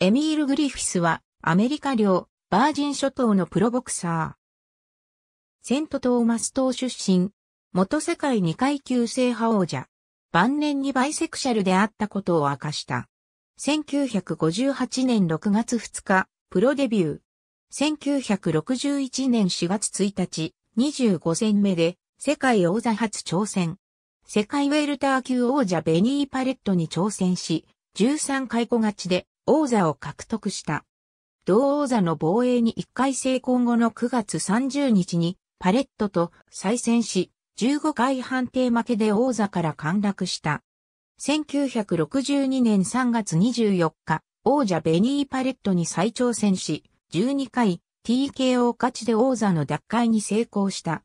エミール・グリフィスは、アメリカ領、バージン諸島のプロボクサー。セント・トーマス島出身、元世界2階級制覇王者、晩年にバイセクシャルであったことを明かした。1958年6月2日、プロデビュー。1961年4月1日、25戦目で、世界王座初挑戦。世界ウェルター級王者ベニー・パレットに挑戦し、13回小勝ちで、王座を獲得した。同王座の防衛に1回成功後の9月30日にパレットと再戦し、15回判定負けで王座から陥落した。1962年3月24日、王者ベニー・パレットに再挑戦し、12回 TKO 勝ちで王座の奪回に成功した。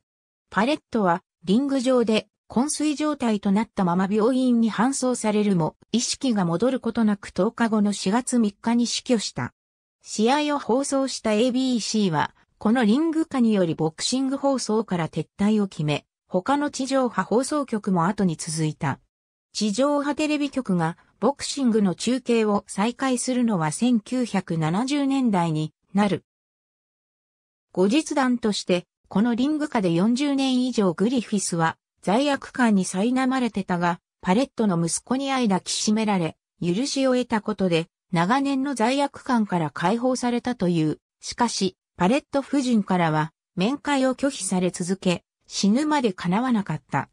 パレットはリング上で昏睡状態となったまま病院に搬送されるも、意識が戻ることなく10日後の4月3日に死去した。試合を放送した ABC は、このリング化によりボクシング放送から撤退を決め、他の地上波放送局も後に続いた。地上波テレビ局がボクシングの中継を再開するのは1970年代になる。後日談として、このリング下で40年以上グリフィスは罪悪感に苛まれてたが、パレットの息子に愛抱きしめられ、許しを得たことで、長年の罪悪感から解放されたという。しかし、パレット夫人からは、面会を拒否され続け、死ぬまで叶わなかった。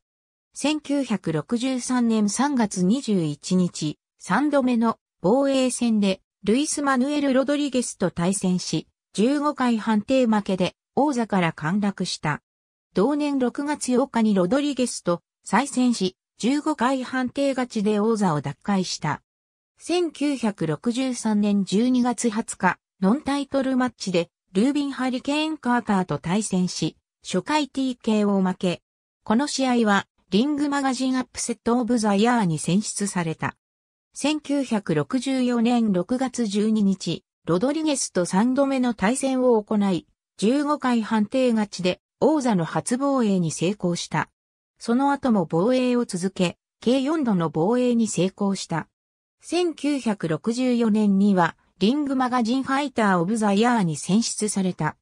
1963年3月21日、3度目の防衛戦で、ルイス・マヌエル・ロドリゲスと対戦し、15回判定負けで王座から陥落した。同年6月8日にロドリゲスと再戦し、15回判定勝ちで王座を奪回した。1963年12月20日、ノンタイトルマッチで、ルービン・ハリケーン・カーターと対戦し、初回 TK を負け。この試合は、リングマガジンアップセット・オブ・ザ・ヤーに選出された。1964年6月12日、ロドリゲスと3度目の対戦を行い、15回判定勝ちで王座の初防衛に成功した。その後も防衛を続け、計4度の防衛に成功した。1964年には、リングマガジンファイター・オブ・ザ・イヤーに選出された。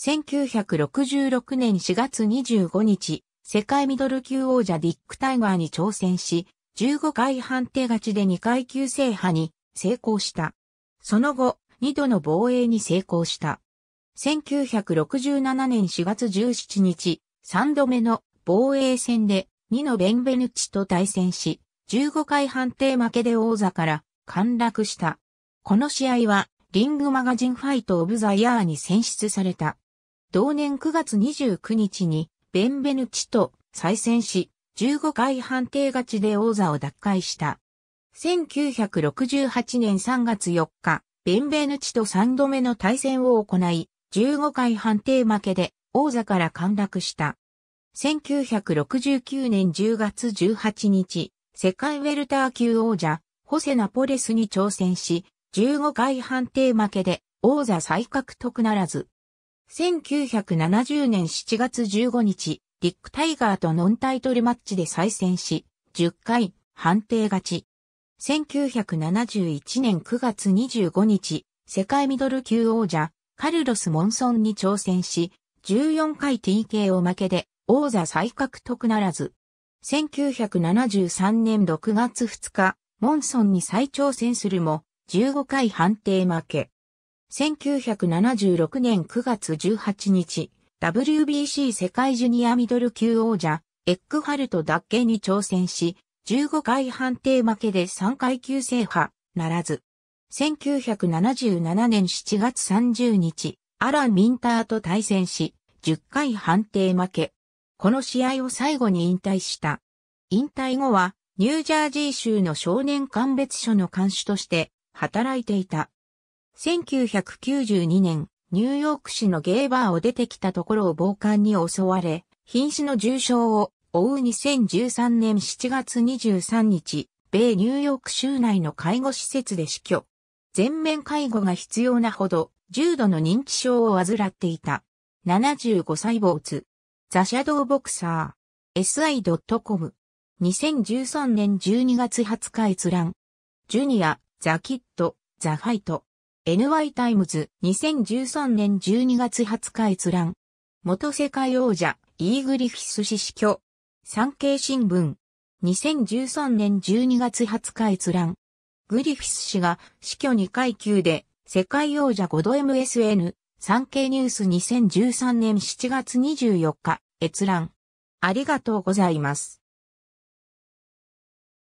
1966年4月25日、世界ミドル級王者ディック・タイガーに挑戦し、15回判定勝ちで2階級制覇に成功した。その後、2度の防衛に成功した。1967年4月17日、3度目の防衛戦で2のベンベヌッチと対戦し、15回判定負けで王座から陥落した。この試合は、リングマガジンファイトオブザイヤーに選出された。同年9月29日に、ベンベヌチと再戦し、15回判定勝ちで王座を奪回した。1968年3月4日、ベンベヌチと3度目の対戦を行い、15回判定負けで王座から陥落した。1969年10月18日、世界ウェルター級王者、ホセナポレスに挑戦し、15回判定負けで王座再獲得ならず。1970年7月15日、リック・タイガーとノンタイトルマッチで再戦し、10回判定勝ち。1971年9月25日、世界ミドル級王者、カルロス・モンソンに挑戦し、14回 t k を負けで王座再獲得ならず。1973年6月2日、モンソンに再挑戦するも、15回判定負け。1976年9月18日、WBC 世界ジュニアミドル級王者、エッグハルトだけに挑戦し、15回判定負けで3階級制覇、ならず。1977年7月30日、アラン・ミンターと対戦し、10回判定負け。この試合を最後に引退した。引退後は、ニュージャージー州の少年鑑別所の監視として働いていた。1992年、ニューヨーク市のゲーバーを出てきたところを暴漢に襲われ、瀕死の重傷を負う2013年7月23日、米ニューヨーク州内の介護施設で死去。全面介護が必要なほど、重度の認知症を患っていた。75歳没。ザ・シャドーボクサー。si.com。2013年12月20日閲覧。ジュニア、ザ・キッド、ザ・ファイト。NY タイムズ。2013年12月20日閲覧。元世界王者、イーグリフィス氏死去。産経新聞。2013年12月20日閲覧。グリフィス氏が死去2階級で世界王者5度 MSN 産経ニュース2013年7月24日閲覧。ありがとうございます。